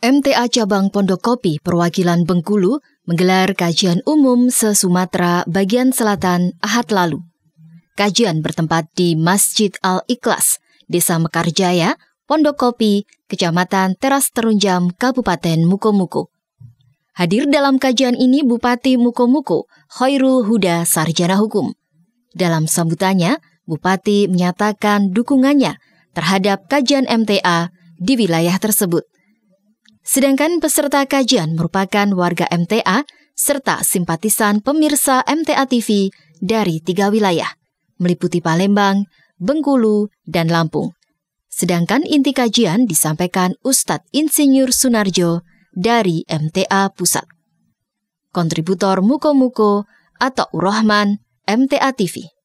MTA Cabang Pondok Kopi Perwakilan Bengkulu menggelar kajian umum se-Sumatera bagian selatan Ahad lalu. Kajian bertempat di Masjid Al-Ikhlas, Desa Mekarjaya, Pondok Kopi, Kecamatan Teras Terunjam, Kabupaten Mukomuko. Hadir dalam kajian ini Bupati Mukomuko, Khairul Huda Sarjana Hukum. Dalam sambutannya, Bupati menyatakan dukungannya terhadap kajian MTA di wilayah tersebut – Sedangkan peserta kajian merupakan warga MTA serta simpatisan pemirsa MTA TV dari tiga wilayah, meliputi Palembang, Bengkulu, dan Lampung. Sedangkan inti kajian disampaikan Ustadz Insinyur Sunarjo dari MTA Pusat. Kontributor Muko Muko atau Rohman MTA TV.